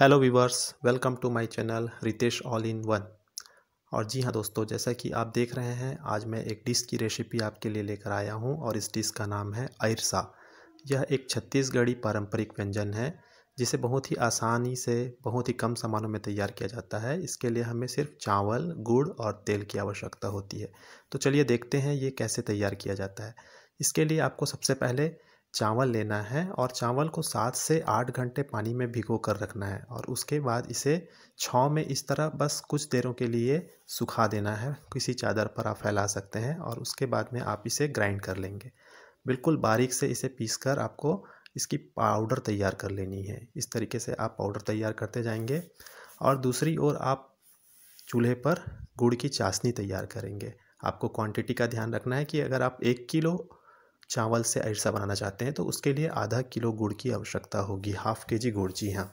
hello viewers welcome to my channel Ritesh all in one और जी हाँ दोस्तों जैसा कि आप देख रहे हैं आज मैं एक डिश की रेसिपी आपके लिए लेकर आया हूँ और इस डिश का नाम है अरसा यह एक छत्तीसगढ़ी पारंपरिक व्यंजन है जिसे बहुत ही आसानी से बहुत ही कम सामानों में तैयार किया जाता है इसके लिए हमें सिर्फ चावल गुड़ और तेल की आवश्यकता होती है तो चलिए देखते हैं ये कैसे तैयार किया जाता है इसके लिए आपको सबसे पहले चावल लेना है और चावल को सात से आठ घंटे पानी में भिगो कर रखना है और उसके बाद इसे छाँव में इस तरह बस कुछ देरों के लिए सुखा देना है किसी चादर पर आप फैला सकते हैं और उसके बाद में आप इसे ग्राइंड कर लेंगे बिल्कुल बारीक से इसे पीस कर आपको इसकी पाउडर तैयार कर लेनी है इस तरीके से आप पाउडर तैयार करते जाएंगे और दूसरी ओर आप चूल्हे पर गुड़ की चाशनी तैयार करेंगे आपको क्वांटिटी का ध्यान रखना है कि अगर आप एक किलो चावल से अरसा बनाना चाहते हैं तो उसके लिए आधा किलो गुड़ की आवश्यकता होगी हाफ़ के जी गुड़ जी हाँ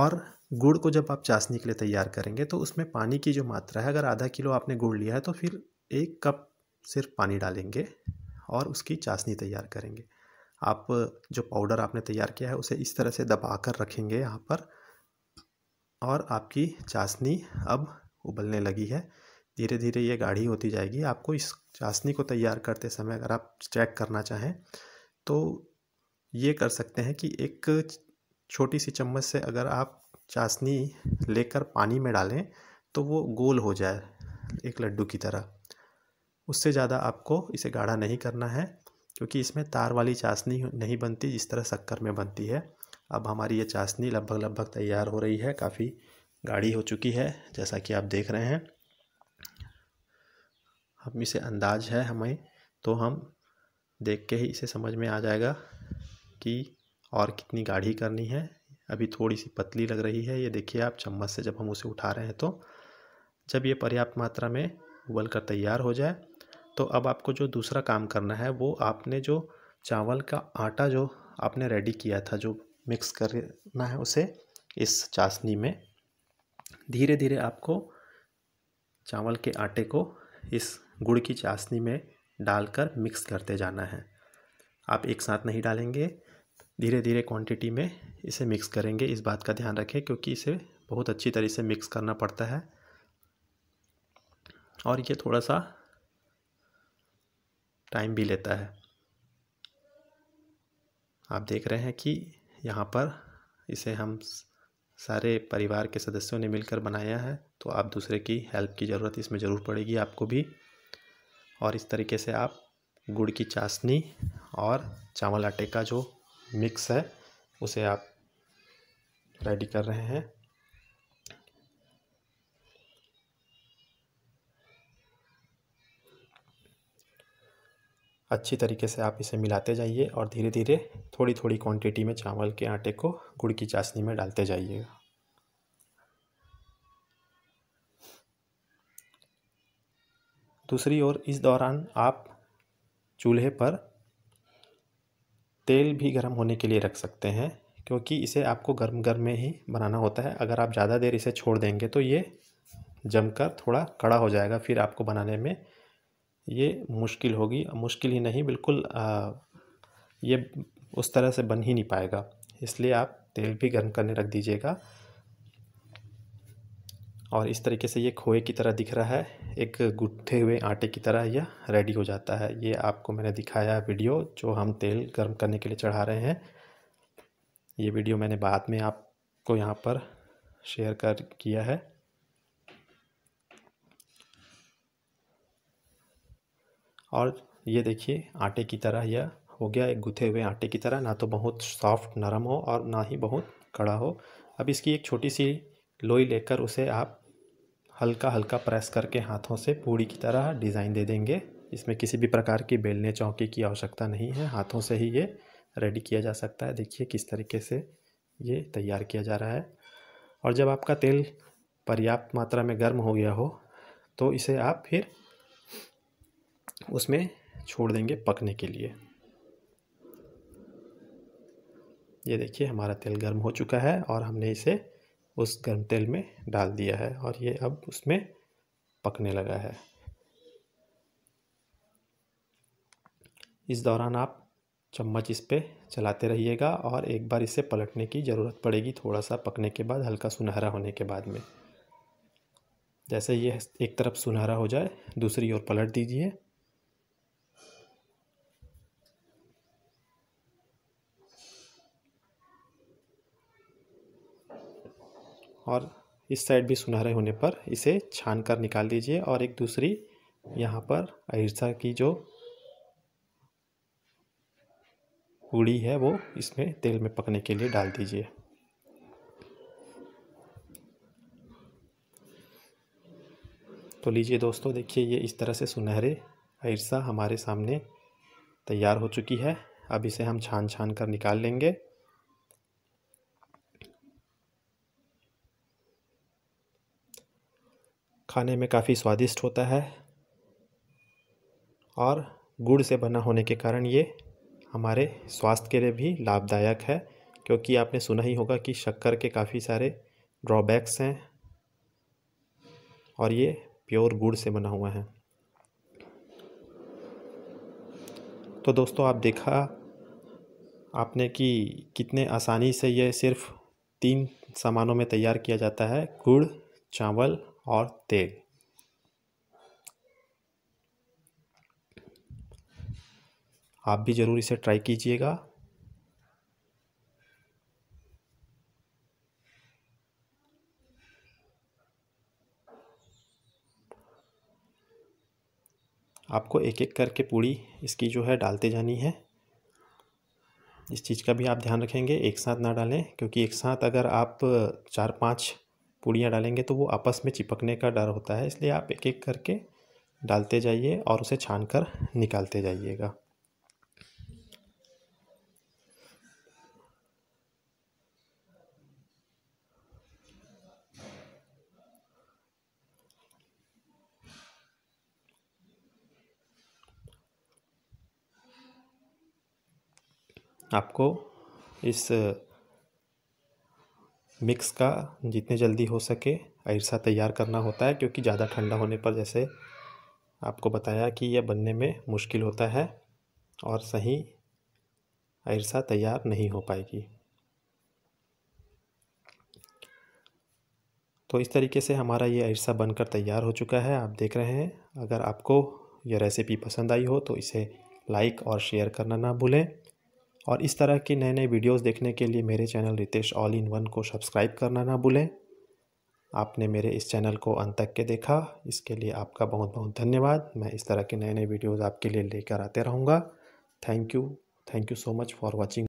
और गुड़ को जब आप चाशनी के लिए तैयार करेंगे तो उसमें पानी की जो मात्रा है अगर आधा किलो आपने गुड़ लिया है तो फिर एक कप सिर्फ पानी डालेंगे और उसकी चाशनी तैयार करेंगे आप जो पाउडर आपने तैयार किया है उसे इस तरह से दबा कर रखेंगे यहाँ पर और आपकी चाशनी अब उबलने लगी है धीरे धीरे ये गाढ़ी होती जाएगी आपको इस चाशनी को तैयार करते समय अगर आप चेक करना चाहें तो ये कर सकते हैं कि एक छोटी सी चम्मच से अगर आप चाशनी लेकर पानी में डालें तो वो गोल हो जाए एक लड्डू की तरह उससे ज़्यादा आपको इसे गाढ़ा नहीं करना है क्योंकि इसमें तार वाली चाशनी नहीं बनती जिस तरह शक्कर में बनती है अब हमारी ये चाशनी लगभग लगभग तैयार हो रही है काफ़ी गाढ़ी हो चुकी है जैसा कि आप देख रहे हैं हम इसे अंदाज है हमें तो हम देख के ही इसे समझ में आ जाएगा कि और कितनी गाढ़ी करनी है अभी थोड़ी सी पतली लग रही है ये देखिए आप चम्मच से जब हम उसे उठा रहे हैं तो जब ये पर्याप्त मात्रा में उबल कर तैयार हो जाए तो अब आपको जो दूसरा काम करना है वो आपने जो चावल का आटा जो आपने रेडी किया था जो मिक्स करना है उसे इस चाशनी में धीरे धीरे आपको चावल के आटे को इस गुड़ की चाशनी में डालकर मिक्स करते जाना है आप एक साथ नहीं डालेंगे धीरे धीरे क्वांटिटी में इसे मिक्स करेंगे इस बात का ध्यान रखें क्योंकि इसे बहुत अच्छी तरह से मिक्स करना पड़ता है और ये थोड़ा सा टाइम भी लेता है आप देख रहे हैं कि यहाँ पर इसे हम सारे परिवार के सदस्यों ने मिलकर बनाया है तो आप दूसरे की हेल्प की ज़रूरत इसमें ज़रूर पड़ेगी आपको भी और इस तरीके से आप गुड़ की चाशनी और चावल आटे का जो मिक्स है उसे आप रेडी कर रहे हैं अच्छी तरीके से आप इसे मिलाते जाइए और धीरे धीरे थोड़ी थोड़ी क्वांटिटी में चावल के आटे को गुड़ की चाशनी में डालते जाइएगा दूसरी ओर इस दौरान आप चूल्हे पर तेल भी गर्म होने के लिए रख सकते हैं क्योंकि इसे आपको गर्म गर्म में ही बनाना होता है अगर आप ज़्यादा देर इसे छोड़ देंगे तो ये जमकर थोड़ा कड़ा हो जाएगा फिर आपको बनाने में ये मुश्किल होगी मुश्किल ही नहीं बिल्कुल आ, ये उस तरह से बन ही नहीं पाएगा इसलिए आप तेल भी गर्म करने रख दीजिएगा और इस तरीके से ये खोए की तरह दिख रहा है एक गुथे हुए आटे की तरह यह रेडी हो जाता है ये आपको मैंने दिखाया वीडियो जो हम तेल गर्म करने के लिए चढ़ा रहे हैं ये वीडियो मैंने बाद में आपको यहाँ पर शेयर कर किया है और ये देखिए आटे की तरह यह हो गया एक गुथे हुए आटे की तरह ना तो बहुत सॉफ्ट नरम हो और ना ही बहुत कड़ा हो अब इसकी एक छोटी सी लोई लेकर उसे आप हल्का हल्का प्रेस करके हाथों से पूड़ी की तरह डिज़ाइन दे देंगे इसमें किसी भी प्रकार की बेलने चौकी की आवश्यकता नहीं है हाथों से ही ये रेडी किया जा सकता है देखिए किस तरीके से ये तैयार किया जा रहा है और जब आपका तेल पर्याप्त मात्रा में गर्म हो गया हो तो इसे आप फिर उसमें छोड़ देंगे पकने के लिए ये देखिए हमारा तेल गर्म हो चुका है और हमने इसे उस गर्म तेल में डाल दिया है और ये अब उसमें पकने लगा है इस दौरान आप चम्मच इस पर चलाते रहिएगा और एक बार इसे पलटने की ज़रूरत पड़ेगी थोड़ा सा पकने के बाद हल्का सुनहरा होने के बाद में जैसे ये एक तरफ सुनहरा हो जाए दूसरी ओर पलट दीजिए और इस साइड भी सुनहरे होने पर इसे छान कर निकाल दीजिए और एक दूसरी यहाँ पर अहिरसा की जो पूड़ी है वो इसमें तेल में पकने के लिए डाल दीजिए तो लीजिए दोस्तों देखिए ये इस तरह से सुनहरे अहिरसा हमारे सामने तैयार हो चुकी है अब इसे हम छान छान कर निकाल लेंगे खाने में काफ़ी स्वादिष्ट होता है और गुड़ से बना होने के कारण ये हमारे स्वास्थ्य के लिए भी लाभदायक है क्योंकि आपने सुना ही होगा कि शक्कर के काफ़ी सारे ड्रॉबैक्स हैं और ये प्योर गुड़ से बना हुआ है तो दोस्तों आप देखा आपने कि कितने आसानी से ये सिर्फ तीन सामानों में तैयार किया जाता है गुड़ चावल और तेल आप भी ज़रूर इसे ट्राई कीजिएगा आपको एक एक करके पूड़ी इसकी जो है डालते जानी है इस चीज़ का भी आप ध्यान रखेंगे एक साथ ना डालें क्योंकि एक साथ अगर आप चार पांच पूड़ियाँ डालेंगे तो वो आपस में चिपकने का डर होता है इसलिए आप एक एक करके डालते जाइए और उसे छान कर निकालते जाइएगा आपको इस मिक्स का जितने जल्दी हो सके अरसा तैयार करना होता है क्योंकि ज़्यादा ठंडा होने पर जैसे आपको बताया कि यह बनने में मुश्किल होता है और सही अरसा तैयार नहीं हो पाएगी तो इस तरीके से हमारा ये अरसा बनकर तैयार हो चुका है आप देख रहे हैं अगर आपको यह रेसिपी पसंद आई हो तो इसे लाइक और शेयर करना ना भूलें और इस तरह की नए नए वीडियोस देखने के लिए मेरे channel Ritesh all in one को सब्सक्राइब करना ना भूलें आपने मेरे इस चैनल को अंत तक के देखा इसके लिए आपका बहुत बहुत धन्यवाद मैं इस तरह के नए नए वीडियोज़ आपके लिए लेकर आते रहूँगा thank you thank you so much for watching